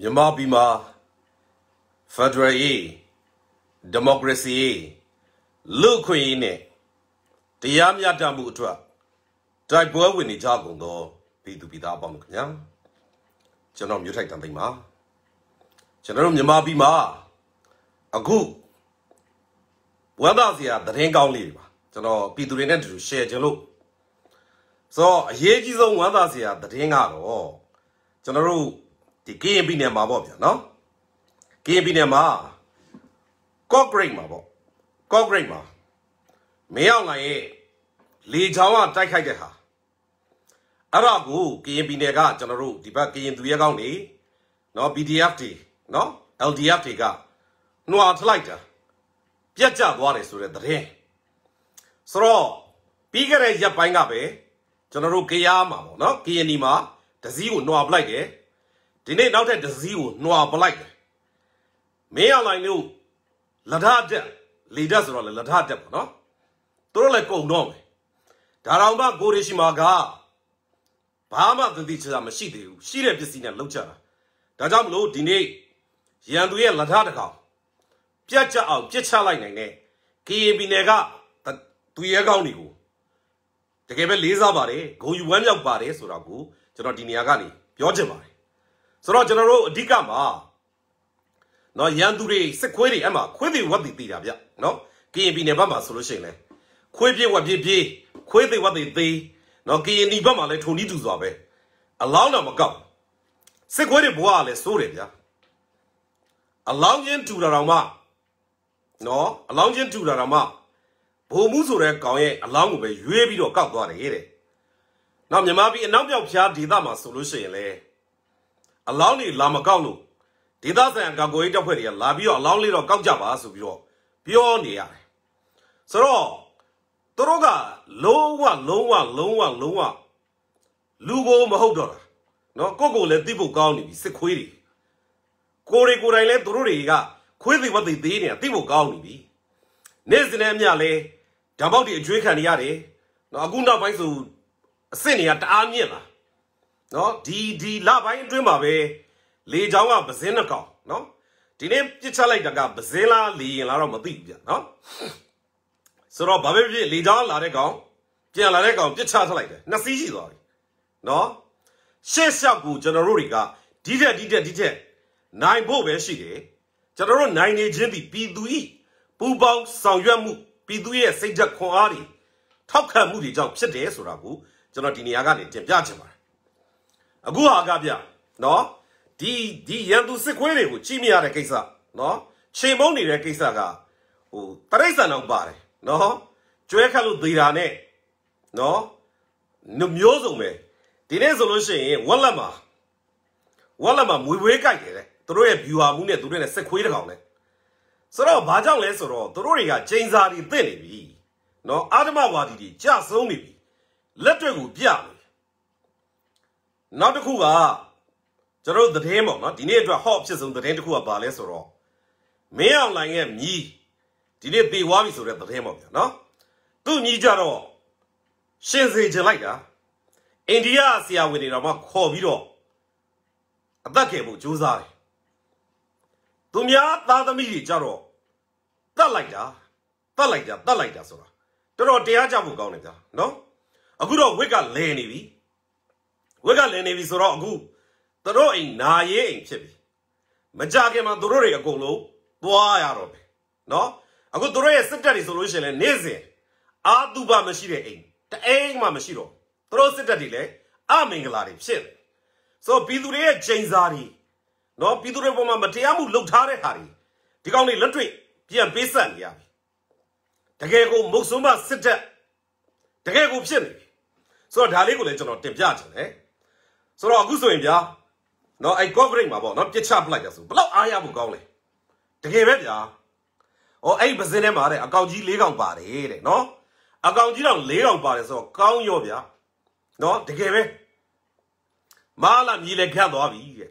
မြန်မာပြည်မှာ Federal ရေး Democracy ရေးလူခွင့်ရေးနဲ့တရားမျှတမှုအတွက်တိုက်ပွဲဝင်နေကြကုန်သောပြည်သူပြည်သားအပေါင်းခင်ဗျာကျွန်တော်မြို့ထိုက်တန်သိမ်းပါကျွန်တော်တို့မြန်မာပြည်မှာအခုဝမ်းသာစရာသတင်းကောင်းလေးတွေပါကျွန်တော်ပြည်သူတွေနဲ့တူ share ခြင်းလို့ဆိုတော့အရေးကြီးဆုံးဝမ်းသာစရာသတင်းကတော့ကျွန်တော်တို့ဒီကရင်ပြည်နယ်မှာပေါ့ဗျာနော်ကရင်ပြည်နယ်မှာကော့ဂရိတ်မှာပေါ့ကော့ဂရိတ်မှာမင်းအောင်လှိုင်ရဲ့လေချောင်းကတိုက်ခိုက်တဲ့ဟာအဲ့ဒါကိုကရင်ပြည်နယ်ကကျွန်တော်တို့ဒီဘက်ကရင်သူရဲကောင်းတွေနော် BDF တွေနော် LDF တွေကနှွာထလိုက်တာပြက်ကျသွားတယ်ဆိုတဲ့သတင်းဆိုတော့ပြီးခဲ့တဲ့ရက်ပိုင်းကပဲကျွန်တော်တို့ကရားမှာပေါ့နော်ကရင်ဒီမှာတစည်းကိုနှွာပလိုက်တယ်ဒီနေ့နောက်ထပ်ဒစီကိုနှွာပလိုက်တယ်မင်းအောင်လိုင်းတို့လဒတက်လေတက်ဆိုတော့လေလဒတက်ပေါ့နော်သူတို့လည်းကုန်တော့မယ်ဒါတောင်မှကိုရီရှိမာကဘာမှသတိချာမရှိသေးဘူးရှိတဲ့ပစ္စည်းနဲ့လောက်ချတာဒါကြောင့်မလို့ဒီနေ့ရန်သူရဲ့လဒတကောင်ပြတ်ကြအောင်ပြစ်ချလိုက်နိုင်တဲ့ KAB နယ်ကသူရဲကောင်းတွေကိုတကယ်ပဲလေးစားပါတယ်ဂုံယူဝမ်းမြောက်ပါတယ်ဆိုတာကိုကျွန်တော်ဒီနေရာကနေပြောချင်ပါတယ်ဆိုတော့ကျွန်တော်တို့အဓိကမှာနော်ရန်သူတွေစစ်ခွေးတွေအဲ့မှာခွေးတွေဝက်တွေတည်တာဗျနော်ကရင်ပြည်နယ်ဘက်မှာဆိုလို့ရှိရင်လဲခွေးပြေးဝက်ပြေးပြေးခွေးတွေဝက်တွေသေးနော်ကရင်ပြည်ဘက်မှာလဲထုံနီးတူစွာပဲအလောင်းတော့မကောက်စစ်ခွေးတွေဘွားကလဲစိုးတယ်ဗျအလောင်းချင်းတူတာတော့မှနော်အလောင်းချင်းတူတာတော့မှဘုံမှုဆိုတဲ့ကောင်ရဲ့အလောင်းကိုပဲရွေးပြီးတော့ကောက်သွားတယ်တဲ့။နောက်မြမပြီးအနောက်ပြောက်ဖျားဒေသမှာဆိုလို့ရှိရင်လဲအလောင်းတွေလာမကောက်လို့ဒေသဆိုင်ရာကာကွယ်ရေးတပ်ဖွဲ့တွေကလာပြီးတော့အလောင်းလေးတော့ကောက်ကြပါဆိုပြီးတော့ပြောနေရတယ်ဆိုတော့သူတို့ကလုံးဝလုံးဝလုံးဝလုံးဝလူကိုမဟုတ်တော့တာနော်ကိုကိုလည်းသိဖို့ကောင်းနေပြီစစ်ခွေးတွေကိုတွေကိုတိုင်းလည်းသူတို့တွေကခွေးသေးဝတ်သေးသေးနေတာသိဖို့ကောင်းနေပြီနေ့စဉ်နဲ့အမျှလည်းဓာတ်ပေါက်တွေအကျွေးခံနေရတယ်နော်အခုနောက်ပိုင်းဆိုအစ်စ်တွေကတအားမြင့်လာနော်ဒီဒီလပိုင်းအတွင်းမှာပဲလေချောင်းကပဇင်းနှကောင်နော်ဒီနေ့ပြစ်ချလိုက်တာကပဇင်းလားလေရင်လားတော့မသိဘူးဗျနော်ဆိုတော့ဘာပဲဖြစ်လေချောင်းလာတဲ့ကောင်ပြန်လာတဲ့ကောင်ပြစ်ချထလိုက်တယ်နှစ်စီးရှိသွားပြီနော်ရှေ့လျှောက်ကိုကျွန်တော်တို့တွေကဒီထက်ဒီထက်ဒီထက်နိုင်ဖို့ပဲရှိတယ်ကျွန်တော်တို့နိုင်နေခြင်းပြီးပြည်သူဤပူပေါင်းဆောင်ရွက်မှုပြည်သူရဲ့စိတ်ဓာတ်ခွန်အားတွေထောက်ခံမှုတွေကြောင့်ဖြစ်တယ်ဆိုတာကိုကျွန်တော်ဒီနေရာကနေတင်ပြချင်ပါတယ်အခုဟာကဗျနော်ဒီဒီရန်သူစစ်ခွေးတွေကိုကြီးမရတဲ့ကိစ္စနော်ခြေမုံနေတဲ့ကိစ္စကဟိုတရိတ်ဆန်တော့ပါတယ်နော်ကျွဲခတ်လို့သေးတာနဲ့နော်မျိုးစုံပဲဒီနေ့ဆိုလို့ရှိရင်ဝက်လက်မှာဝက်လက်မှာမွေဝေးကြိုက်တယ်လေသူတို့ရဲ့ viewer မှုနဲ့သူတို့နဲ့စစ်ခွေးတကောင်လဲဆိုတော့ဘာကြောင့်လဲဆိုတော့သူတို့တွေကချိန်စာတွေတင့်နေပြီနော်အာဓမဝါဒီတွေကြဆုံးနေပြီလက်တွေကိုပြနေနောက်တစ်ခုကကျွန်တော်တို့သတင်းပေါ့နော်ဒီနေ့အတွက် hot ဖြစ်ဆုံးသတင်းတစ်ခုကဘာလဲဆိုတော့မင်းအောင်လိုင်ရဲ့မြည်ဒီနေ့ပေွားပြီဆိုတဲ့သတင်းပေါ့ဗျာနော်သူ့မြည်ကြတော့ရှင်စေချင်လိုက်တာအိန္ဒိယဆရာဝန်တွေတော့မှခေါ်ပြီးတော့အသက်ခဲ့ဖို့ကြိုးစားတယ်သူများသားသမီးတွေကြတော့တတ်လိုက်တာတတ်လိုက်တာတတ်လိုက်တာဆိုတာတော်တော်တရားကြဖို့ကောင်းနေကြနော်အခုတော့ဝစ်ကလဲနေပြီဝက်ကလည်နေပြီဆိုတော့အခုသူတို့အိမ်နာရေးအိမ်ဖြစ်ပြီမကြခင်မှာသူတို့တွေအကုန်လုံးသွားရတော့ပြီနော်အခုသူတို့ရဲ့စစ်တပ်တွေဆိုလို့ရှိရင်လည်းနေ့စဉ်အာတုပမရှိတဲ့အိမ်တအိမ်မှမရှိတော့သူတို့စစ်တပ်တွေလည်းအမင်္ဂလာတွေဖြစ်တယ်ဆိုတော့ပြည်သူတွေရဲ့ချိန်စာတွေနော်ပြည်သူတွေပေါ်မှာမတရားမှုလုပ်ထားတဲ့ဟာတွေဒီကောင်တွေလက်တွေ့ပြန်ပေးဆက်နေရပြီတကယ်ကိုမုတ်ဆုံးမစစ်တပ်တကယ်ကိုဖြစ်နေပြီဆိုတော့ဒါလေးကိုလည်းကျွန်တော်တင်ပြချင်တယ်ဆိုတော့အခုဆိုရင်ဗျာနော်အဲ့ coverage မှာပေါ့နော်ပြစ်ချပလိုက်ရဆိုဘလောက်အားရဖို့ကောင်းလဲတကယ်ပဲဗျာဟောအဲ့ပစင်းထဲမှာတဲ့အကောင်ကြီး၄កောင်ပါတယ်တဲ့နော်အကောင်ကြီးတော့၄កောင်ပါတယ်ဆိုတော့ကောင်းရောဗျာနော်တကယ်ပဲမာလာမြည်လည်းဖြတ်သွားပြီတဲ့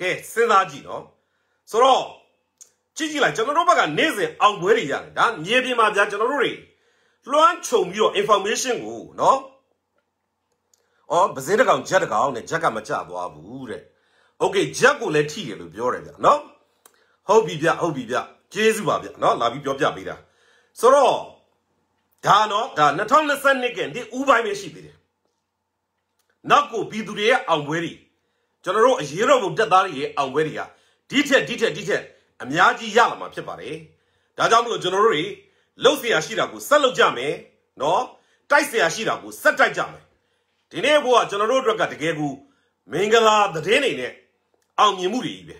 ကဲစဉ်းစားကြည့်နော်ဆိုတော့ကြည့်ကြည့်လိုက်ကျွန်တော်တို့ဘက်ကနေ့စဉ်အောင်ပွဲတွေရတယ်ဒါမြေပြင်မှာဗျာကျွန်တော်တို့တွေလွှမ်းခြုံပြီးတော့ information ကိုနော်။အော်ပစင်းတစ်ကောင်ဂျက်တစ်ကောင်နဲ့ဂျက်ကမကျသွားဘူးတဲ့။ Okay ဂျက်ကိုလည်းထိတယ်လို့ပြောတယ်ဗျနော်။ဟုတ်ပြီဗျဟုတ်ပြီဗျကျေးဇူးပါဗျနော်လာပြီးပြောပြပေးတာ။ဆိုတော့ဒါနော်ဒါ2022ကနေ့ဥပိုင်းပဲရှိသေးတယ်။နောက်ကိုပြည်သူတွေရဲ့အောင်ပွဲတွေကျွန်တော်တို့အရေးတော်ပုံတက်သားတွေရဲ့အောင်ပွဲတွေကဒီထက်ဒီထက်ဒီထက်အများကြီးရလာမှာဖြစ်ပါတယ်။ဒါကြောင့်မို့လို့ကျွန်တော်တို့တွေလှုပ်เสียရှိတာကိုဆက် လုပ်ကြမယ်။နော်တိုက်เสียရှိတာကိုဆက်တိုက်ကြမယ်ဒီနေ့ဘုရားကျွန်တော်တို့အတွက်ကတကယ်ကိုမင်္ဂလာသတင်းတွေနဲ့အောင်မြင်မှုတွေကြီးပဲ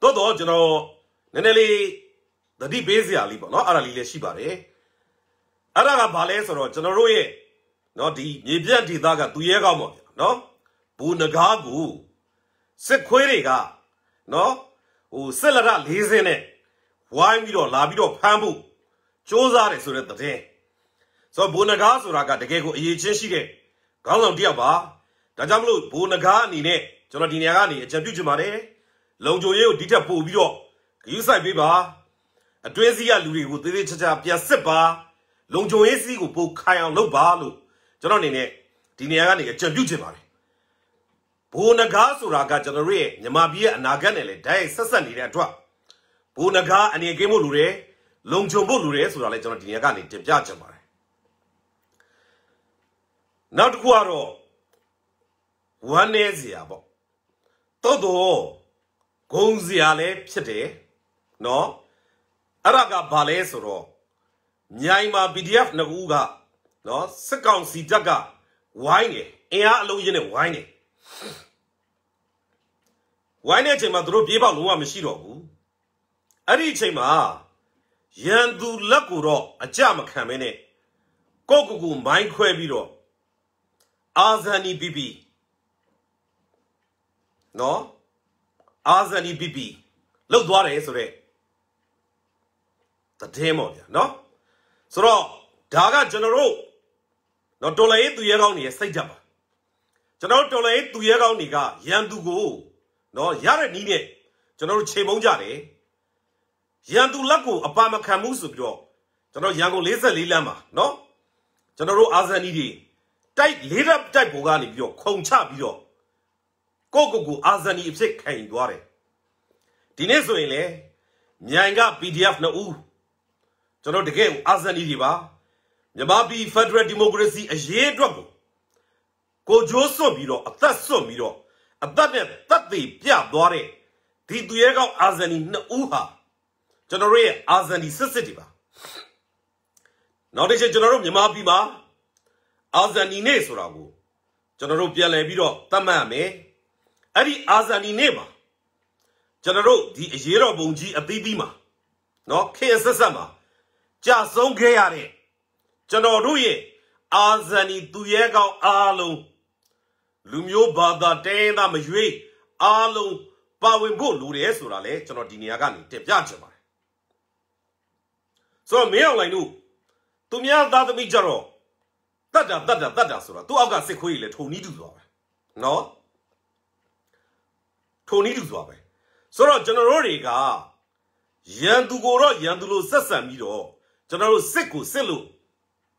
တိုးတော့ကျွန်တော်နည်းနည်းလေးသတိပေးစရာလေးပေါ့နော်အဲ့ဒါလေးလည်းရှိပါတယ်အဲ့ဒါကဘာလဲဆိုတော့ကျွန်တော်တို့ရဲ့နော်ဒီမြေပြန့်ဒေသကသူရဲကောင်းပေါ့ဗျာနော်ဘူနဂါကိုစစ်ခွေးတွေကနော်ဟိုစစ်လက်ရ၄စင်းနဲ့ဝိုင်းပြီးတော့လာပြီးတော့ဖမ်းဖို့စ조사တယ်ဆိုတဲ့သတင်းဆိုတော့ဘိုနဂါဆိုတာကတကယ်ကိုအရေးချင်းရှိတဲ့ခေါင်းဆောင်တစ်ယောက်ပါဒါကြောင့်မလို့ဘိုနဂါအနေနဲ့ကျွန်တော်ဒီနေရာကနေအကြံပြုချင်ပါတယ်လုံခြုံရေးကိုဒီထက်ပိုပြီးတော့ဂရုစိုက်ပေးပါအတွင်းစီးရလူတွေကိုသေးသေးချာချာပြန်စစ်ပါလုံခြုံရေးစီးကိုပိုခိုင်အောင်လုပ်ပါလို့ကျွန်တော်အနေနဲ့ဒီနေရာကနေအကြံပြုချင်ပါတယ်ဘိုနဂါဆိုတာကကျွန်တော်တို့ရဲ့မြန်မာပြည်ရဲ့အနာဂတ်နဲ့လည်းဓာတ်ရိုက်ဆက်ဆက်နေတဲ့အတွက်ဘိုနဂါအနေကင်းဖို့လူတွေလုံခြုံဖို့လူတွေဆိုတာလည်းကျွန်တော်ဒီနေရာကနေတင်ပြချင်ပါတယ်နောက်တစ်ခုကတော့ဝမ်းနေစရာပေါ့တော်တော်ဂုံစရာလည်းဖြစ်တယ်နော်အဲ့ဒါကဘာလဲဆိုတော့မြိုင်မာ PDF နှစ်ခုကနော်စစ်ကောင်စီတပ်ကဝိုင်းတယ်အင်အားအလုံးကြီးနဲ့ဝိုင်းတယ်ဝိုင်းတဲ့အချိန်မှာသူတို့ပြေးပေါက်လုံးဝမရှိတော့ဘူးအဲ့ဒီအချိန်မှာရန်သူလက်ကိုတော့အကြမခံမဲနဲ့ကိုကိုကိုမိုင်းခွဲပြီးတော့အာဇန်နီဘီဘီနော်အာဇန်နီဘီဘီလောက်သွားတယ်ဆိုတော့တည်င်းပေါ့ဗျာနော်ဆိုတော့ဒါကကျွန်တော်တို့နော်တော်လည်းသူရဲကောင်းတွေစိတ်ကြပါကျွန်တော်တော်လည်းသူရဲကောင်းတွေကရန်သူကိုနော်ရတဲ့နီးနဲ့ကျွန်တော်တို့ချိန်မုံကြတယ်ရန်သူလက်ကိုအပါမခံမှုဆိုပြီးတော့ကျွန်တော်ရန်ကုန်44လမ်းမှာနော်ကျွန်တော်တို့အာဇန်နီတွေတိုက်လေးလက်တိုက်ပေါ်ကနေပြီးတော့ခုံချပြီးတော့ကိုကိုကိုအာဇာနီအဖြစ်ခံယူသွားတယ်ဒီနေ့ဆိုရင်လေမြန်က PDF နှစ်ဦးကျွန်တော်တကယ်အာဇာနီတွေပါမြန်မာပြည် Federal Democracy အရေးအတွက်ကိုကိုဂျိုးစွန့်ပြီးတော့အသက်စွန့်ပြီးတော့အသက်နဲ့သက်သေပြသွားတဲ့ဒီသူရဲကောင်အာဇန်နီနှစ်ဦးဟာကျွန်တော်တို့ရဲ့အာဇန်နီစစ်စစ်တွေပါ နောက်တစ်ချက်ကျွန်တော်တို့မြန်မာပြည်မှာအာဇန်ဒီနေ့ဆိုတာကိုကျွန်တော်တို့ပြန်လည်ပြီးတော့သတ်မှတ်ရမယ်အဲ့ဒီအာဇန်ဒီနေ့မှာကျွန်တော်တို့ဒီအရေးတော်ပုံကြီးအသီးသီးမှာเนาะခင်ဆက်ဆက်မှာကြာဆုံးခဲ့ရတဲ့ကျွန်တော်တို့ရဲ့အာဇန်ဒီသူရဲကောင်းအားလုံးလူမျိုးဘာသာတိုင်းသားမရွေးအားလုံးပါဝင်ဖို့လိုတယ်ဆိုတာလေကျွန်တော်ဒီနေရာကနေတင်ပြချင်ပါတယ်ဆိုတော့မင်းအောင်လိုင်တို့သူများသားသမီးကြတော့တ်တာတတ်တာတတ်တာဆိုတာသူ့အောက်ကစစ်ခွေးကြီးလည်းထုံနီးတူသွားပဲနော်ထုံနီးတူသွားပဲဆိုတော့ကျွန်တော်တို့တွေကရန်သူကိုတော့ရန်သူလိုဆက်ဆံပြီးတော့ကျွန်တော်တို့စစ်ကိုစစ်လို့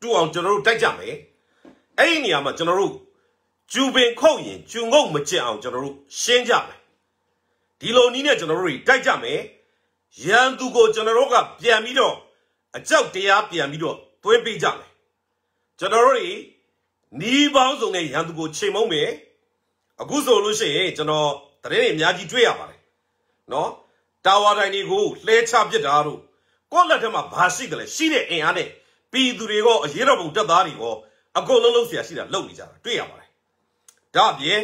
တူအောင်ကျွန်တော်တို့တိုက်ကြမယ်အဲ့ဒီနေရာမှာကျွန်တော်တို့ကျူပင်ခုတ်ရင်ကျူငုတ်မကျင်အောင်ကျွန်တော်တို့ရှင်းကြမယ်ဒီလိုနည်းနဲ့ကျွန်တော်တို့တွေတိုက်ကြမယ်ရန်သူကိုကျွန်တော်တို့ကပြန်ပြီးတော့အကြောက်တရားပြန်ပြီးတော့သွင်းပေးကြမယ်ကျွန်တော်တို့ညီပေါင်းစုံနဲ့ရန်သူကိုချိန်မုံမယ်အခုဆိုလို့ရှိရင်ကျွန်တော်တရင်တွေအများကြီးတွေ့ရပါတယ်နော်တာဝါတိုင်းတွေကိုလှဲချပစ်တာတို့ကော့လက်ထက်မှာဘာရှိတယ်လဲရှိတဲ့အင်အားနဲ့ပြည်သူတွေကအရေးတော်ပုံတက်သားတွေကအကုန်လုံးလုံးเสียရှိတာလုံနေကြတာတွေ့ရပါတယ်ဒါအပြင်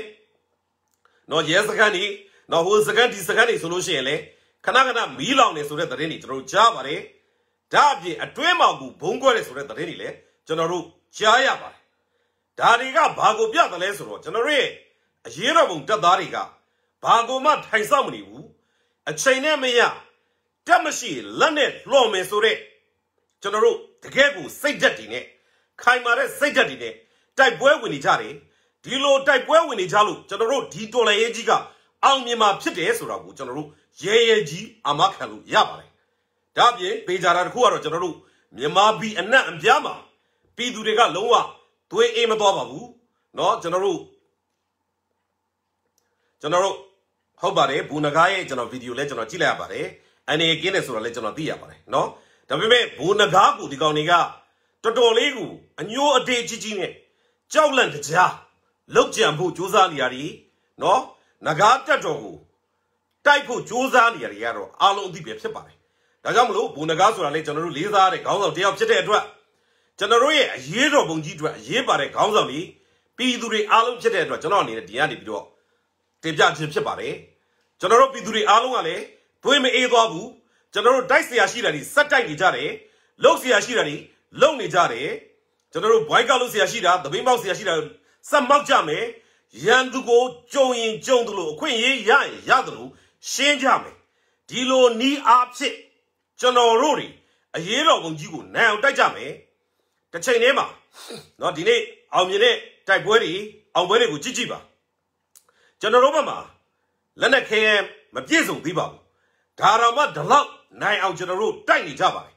နော်ရဲစခန်းတွေနော်ဟိုစခန်းဒီစခန်းတွေဆိုလို့ရှိရင်လေခဏခဏမီးလောင်နေဆိုတဲ့သတင်းတွေကျွန်တော်တို့ကြားပါတယ်ဒါအပြင်အတွင်းမှာကိုဘုံကွက်တယ်ဆိုတဲ့သတင်းတွေလည်းကျွန်တော်တို့ကြားရပါတယ်ဒါတွေကဘာကိုပြတယ်လဲဆိုတော့ကျွန်တော်တို့ရဲ့အရေးတော်ပုံတက်သားတွေကဘာကိုမှထိုင်ဆောင်မနေဘူးအချိန်နဲ့မရတက်မရှိလက်နဲ့လှော်မယ်ဆိုတဲ့ကျွန်တော်တို့တကယ့်ကိုစိတ်ဓာတ်တွေနဲ့ခိုင်မာတဲ့စိတ်ဓာတ်တွေနဲ့တိုက်ပွဲဝင်နေကြတယ်ဒီလိုတိုက်ပွဲဝင်နေကြလို့ကျွန်တော်တို့ဒီတော်လှန်ရေးကြီးကအောင်မြင်မှာဖြစ်တယ်ဆိုတာကိုကျွန်တော်တို့ရဲရဲကြီးအမခံလို့ရပါတယ်ဒါ့အပြင်ပေဂျာတာတစ်ခုကတော့ကျွန်တော်တို့မြန်မာပြည်အနှံ့အပြားမှာပြည်သူတွေကလုံးဝသွေးအေးမသွားပါဘူးเนาะကျွန်တော်တို့ကျွန်တော်တို့ဟုတ်ပါတယ်ဘူနဂါရဲ့ကျွန်တော်ဗီဒီယိုလဲကျွန်တော်ကြည့်လိုက်ရပါတယ်အနေကင်းတယ်ဆိုတာလဲကျွန်တော်သိရပါတယ်เนาะဒါပေမဲ့ဘူနဂါကိုဒီကောင်တွေကတော်တော်လေးကိုအညိုးအတေးကြီးကြီးနဲ့ကြောက်လန့်တကြားလောက်ကြံဖို့စူးစမ်းနေရတယ်เนาะနဂါတက်တော်ကိုတိုက်ဖို့စူးစမ်းနေရတယ်ကတော့အလုံးအသိပဲဖြစ်ပါတယ်ဒါကြောင့်မလို့ဘူနဂါဆိုတာလဲကျွန်တော်တို့လေးစားတဲ့ခေါင်းဆောင်တယောက်ဖြစ်တဲ့အတွက်ကျွန်တော်တို့ရဲ့အရေးတော်ပုံကြီးအတွက်အရေးပါတဲ့ခေါင်းဆောင်တွေပြည်သူတွေအားလုံးဖြစ်တဲ့အတွက်ကျွန်တော်အနေနဲ့ဒီကနေပြီးတော့တင်ပြခြင်းဖြစ်ပါတယ်ကျွန်တော်တို့ပြည်သူတွေအားလုံးကလည်းဘွေမအေးသွားဘူးကျွန်တော်တို့တိုက်เสียရှိတာတွေစက်တိုက်နေကြတယ်လှုပ်เสียရှိတာတွေလှုပ်နေကြတယ်ကျွန်တော်တို့ဘွိုက်ကလှုပ်เสียရှိတာသဘင်းပေါက်เสียရှိတာစက်မောက်ကြမယ်ရန်သူကိုကြုံရင်ကြုံသလိုအခွင့်အရေးရရင်ရသလိုရှင်းကြမယ်ဒီလိုနီးအားဖြင့်ကျွန်တော်တို့တွေအရေးတော်ပုံကြီးကိုနိုင်အောင်တိုက်ကြမယ်တစ်ချိန်တည်းမှာเนาะဒီနေ့အောင်မြင်တဲ့တိုက်ပွဲတွေအောင်ပွဲတွေကိုကြည့်ကြည့်ပါကျွန်တော်တို့ဘက်မှာလက်နက်ခဲမပြည့်စုံသေးပါဘူးဒါတော့မှဒီလောက်နိုင်အောင်ကျွန်တော်တို့တိုက်နေကြပါတယ်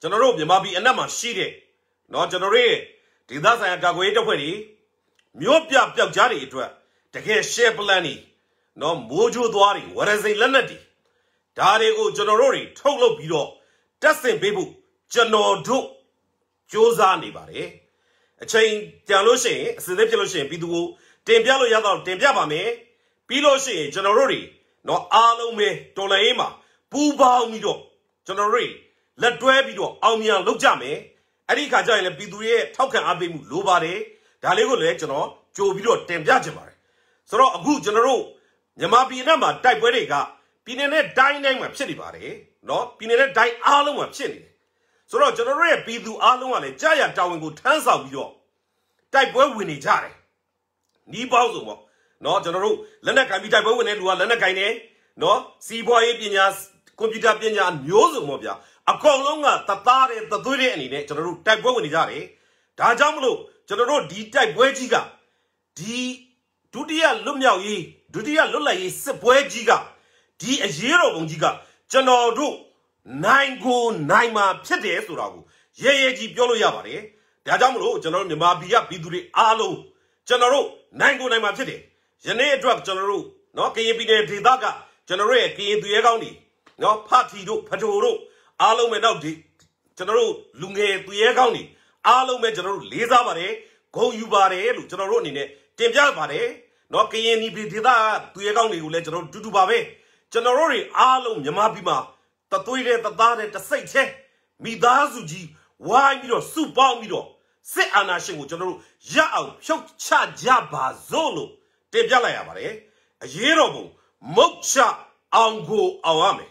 ကျွန်တော်တို့မြန်မာပြည်အနက်မှာရှိတဲ့เนาะကျွန်တော်တို့ရဲ့ဒေသဆိုင်ရာကာကွယ်ရေးတပ်ဖွဲ့တွေမြို့ပြပျောက်ကြားတွေအတွက်တကယ် share plan တွေเนาะမိုးကြိုးသွားတွေဝရစိန်လက်နက်တွေဒါတွေကိုကျွန်တော်တို့တွေထုတ်လုပ်ပြီးတော့တက်ဆင်ပေးဖို့ကျွန်တော်တို့စ조사နေပါတယ်အချိန်ကြံလို့ရှိရင်အစစ်စစ်ဖြစ်လို့ရှိရင်ပြည်သူကိုတင်ပြလို့ရတော့တင်ပြပါမယ်ပြီးလို့ရှိရင်ကျွန်တော်တို့တွေနော်အားလုံးပဲတော်လှန်ရေးမှာပူးပေါင်းပြီးတော့ကျွန်တော်တို့လက်တွဲပြီးတော့အောင်မြင်လုပ်ကြမယ်အဲ့ဒီခါကျရင်လည်းပြည်သူရဲ့ထောက်ခံအားပေးမှုလိုပါတယ်ဒါလေးကိုလည်းကျွန်တော်ကြိုပြီးတော့တင်ပြချင်ပါတယ်ဆိုတော့အခုကျွန်တော်တို့မြန်မာပြည်နဲ့မှာတိုက်ပွဲတွေကပြည်နယ်နဲ့တိုင်းတိုင်းမှာဖြစ်နေပါတယ်နော်ပြည်နယ်နဲ့တိုင်းအားလုံးမှာဖြစ်နေတယ်ဆိုတော့ကျွန်တော်တို့ရဲ့ပြည်သူအားလုံးကလည်းကြာရတာဝန်ကိုထမ်းဆောင်ပြီးတော့တိုက်ပွဲဝင်နေကြတယ်နီးပေါင်းစုံပေါ့နော်ကျွန်တော်တို့လက်နက်ကင်ပြီးတိုက်ပွဲဝင်တဲ့လူကလက်နက်ကင်တယ်နော်စီးပွားရေးပညာကွန်ပျူတာပညာမျိုးစုံပေါ့ဗျာအကုန်လုံးကတသားတဲ့တသွေးတဲ့အနေနဲ့ကျွန်တော်တို့တိုက်ပွဲဝင်နေကြတယ်ဒါကြောင့်မလို့ကျွန်တော်တို့ဒီတိုက်ပွဲကြီးကဒီဒုတိယလွတ်မြောက်ရေးဒုတိယလွတ်လပ်ရေးစစ်ပွဲကြီးကဒီအရေးတော်ပုံကြီးကကျွန်တော်တို့နိုင်ကိုနိုင်မှာဖြစ်တယ်ဆိုတာကိုရဲရဲကြီးပြောလို့ရပါတယ်ဒါကြောင့်မလို့ကျွန်တော်တို့မြန်မာပြည်ကပြည်သူတွေအားလုံးကျွန်တော်တို့နိုင်ကိုနိုင်မှာဖြစ်တယ်ယနေ့အတွက်ကျွန်တော်တို့နော်ကရင်ပြည်နယ်ဒေသကကျွန်တော်တို့ရဲ့ကရင်သူရဲကောင်းတွေနော်ဖထီတို့ဖထိုတို့အားလုံးပဲနောက်ဒီကျွန်တော်တို့လူငယ်သူရဲကောင်းတွေအားလုံးပဲကျွန်တော်တို့လေးစားပါတယ်ဂုဏ်ယူပါတယ်လို့ကျွန်တော်တို့အနေနဲ့တင်ပြပါတယ်နော်ကရင်ပြည်ဒေသကသူရဲကောင်းတွေကိုလည်းကျွန်တော်တို့တူတူပါပဲကျွန်တော်တို့တွေအားလုံးမြန်မာပြည်မှာတသွေးတဲ့တသားတဲ့တစိတ်ချင်းမိသားစုကြီးဝိုင်းပြီးတော့စုပေါင်းပြီးတော့စစ်အာဏာရှင်ကိုကျွန်တော်တို့ရအောင်ဖြုတ်ချကြပါစို့လို့တင်ပြလိုက်ရပါတယ်အရေးတော်ပုံမုတ်ချအောင်ကိုအောင်ရမယ်